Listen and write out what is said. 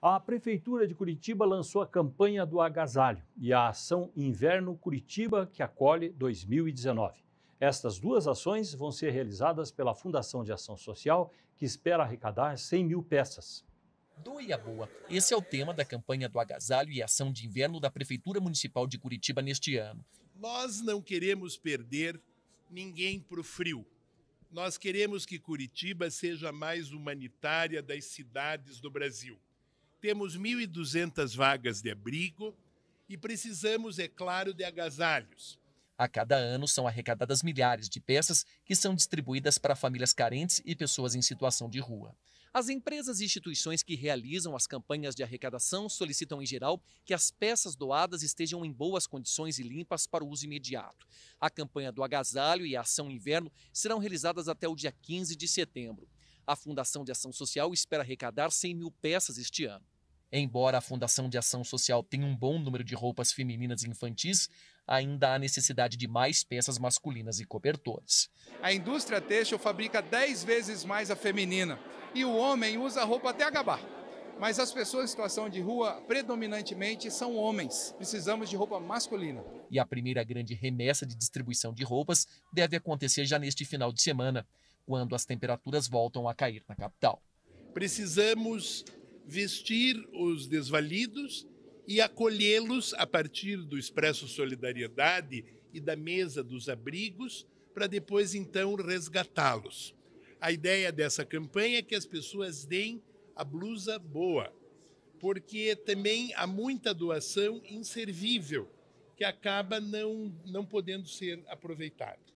A Prefeitura de Curitiba lançou a campanha do agasalho e a ação Inverno Curitiba que acolhe 2019. Estas duas ações vão ser realizadas pela Fundação de Ação Social, que espera arrecadar 100 mil peças. Doe a boa. Esse é o tema da campanha do agasalho e ação de inverno da Prefeitura Municipal de Curitiba neste ano. Nós não queremos perder ninguém para o frio. Nós queremos que Curitiba seja a mais humanitária das cidades do Brasil. Temos 1.200 vagas de abrigo e precisamos, é claro, de agasalhos. A cada ano são arrecadadas milhares de peças que são distribuídas para famílias carentes e pessoas em situação de rua. As empresas e instituições que realizam as campanhas de arrecadação solicitam, em geral, que as peças doadas estejam em boas condições e limpas para o uso imediato. A campanha do agasalho e a ação inverno serão realizadas até o dia 15 de setembro. A Fundação de Ação Social espera arrecadar 100 mil peças este ano. Embora a Fundação de Ação Social tenha um bom número de roupas femininas e infantis, ainda há necessidade de mais peças masculinas e cobertores. A indústria têxtil fabrica 10 vezes mais a feminina e o homem usa roupa até acabar mas as pessoas em situação de rua predominantemente são homens. Precisamos de roupa masculina. E a primeira grande remessa de distribuição de roupas deve acontecer já neste final de semana, quando as temperaturas voltam a cair na capital. Precisamos vestir os desvalidos e acolhê-los a partir do Expresso Solidariedade e da mesa dos abrigos, para depois então resgatá-los. A ideia dessa campanha é que as pessoas deem a blusa boa, porque também há muita doação inservível que acaba não, não podendo ser aproveitada.